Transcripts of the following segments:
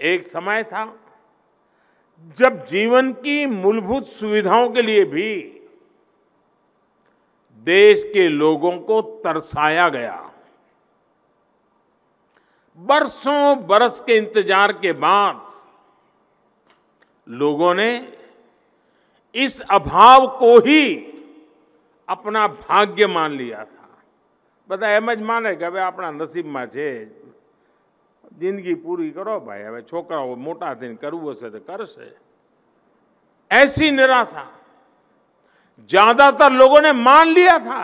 एक समय था जब जीवन की मूलभूत सुविधाओं के लिए भी देश के लोगों को तरसाया गया बरसों बरस के इंतजार के बाद लोगों ने इस अभाव को ही अपना भाग्य मान लिया था बताया मज माने માને કે अपना नसीब નસીબમાં जिंदगी पूरी करो भाई ભાઈ હવે मोटा મોટા થઈને से तो कर से ऐसी निराशा ज्यादातर लोगों ने मान लिया था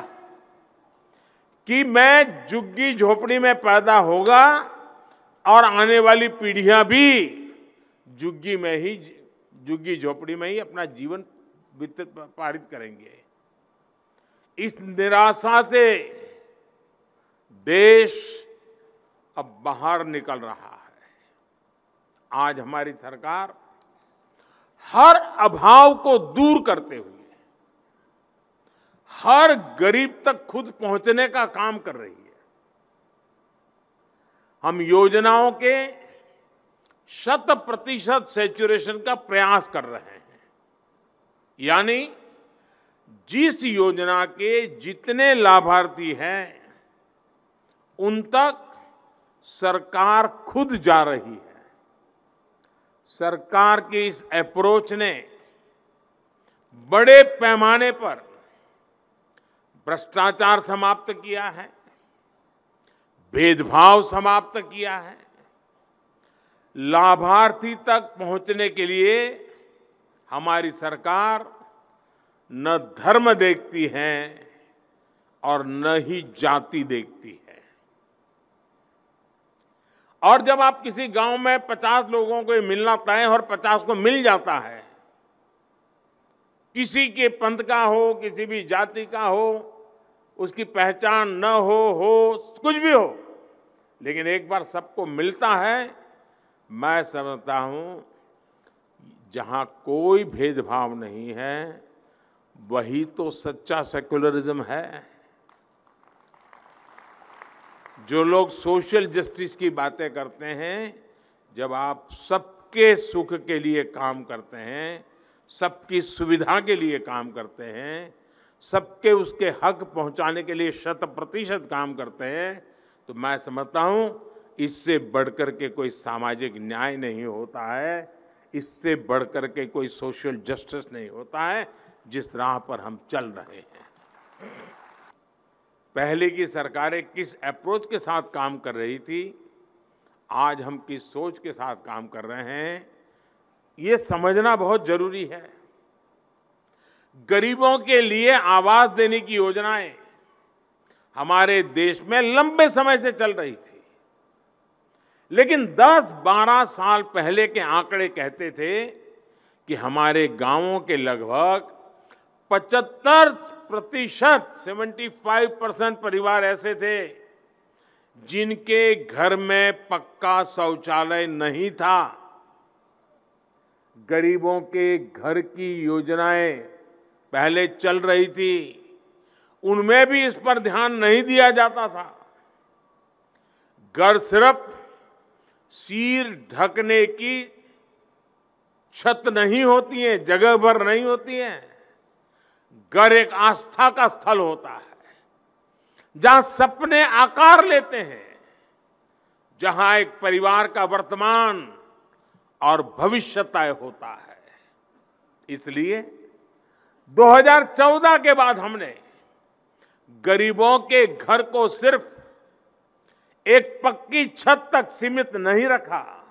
कि मैं जुग्गी झोपड़ी में पैदा होगा और आने वाली पीढ़ियां भी जुग्गी में ही जुग्गी झोपड़ी में ही अपना जीवन पारित करेंगे इस निराशा से देश अब बाहर निकल रहा है आज हमारी सरकार हर अभाव को दूर करते हुए हर गरीब तक खुद पहुंचने का काम कर रही है हम योजनाओं के शत प्रतिशत सेचुरेशन का प्रयास कर रहे हैं यानी जिस योजना के जितने लाभार्थी हैं उन तक सरकार खुद जा रही है सरकार की इस अप्रोच ने बड़े पैमाने पर भ्रष्टाचार समाप्त किया है भेदभाव समाप्त किया है लाभार्थी तक पहुंचने के लिए हमारी सरकार न धर्म देखती है और न ही जाति देखती है और जब आप किसी गांव में पचास लोगों को मिलना तय और पचास को मिल जाता है किसी के पंथ का हो किसी भी जाति का हो उसकी पहचान न हो हो कुछ भी हो लेकिन एक बार सबको मिलता है मैं समझता हूँ जहाँ कोई भेदभाव नहीं है वही तो सच्चा सेक्युलरिज्म है जो लोग सोशल जस्टिस की बातें करते हैं जब आप सबके सुख के लिए काम करते हैं सबकी सुविधा के लिए काम करते हैं सबके उसके हक पहुंचाने के लिए शत प्रतिशत काम करते हैं तो मैं समझता हूं इससे बढ़कर के कोई सामाजिक न्याय नहीं होता है इससे बढ़कर के कोई सोशल जस्टिस नहीं होता है जिस राह पर हम चल रहे हैं पहले की सरकारें किस अप्रोच के साथ काम कर रही थी आज हम किस सोच के साथ काम कर रहे हैं ये समझना बहुत जरूरी है गरीबों के लिए आवास देने की योजनाएं हमारे देश में लंबे समय से चल रही थी लेकिन 10-12 साल पहले के आंकड़े कहते थे कि हमारे गांवों के लगभग 75 प्रतिशत सेवेंटी फाइव परसेंट परिवार ऐसे थे जिनके घर में पक्का शौचालय नहीं था गरीबों के घर की योजनाएं पहले चल रही थी उनमें भी इस पर ध्यान नहीं दिया जाता था घर सिर्फ सिर ढकने की छत नहीं होती है जगह भर नहीं होती है घर एक आस्था का स्थल होता है जहां सपने आकार लेते हैं जहां एक परिवार का वर्तमान और भविष्य तय होता है इसलिए 2014 के बाद हमने गरीबों के घर को सिर्फ एक पक्की छत तक सीमित नहीं रखा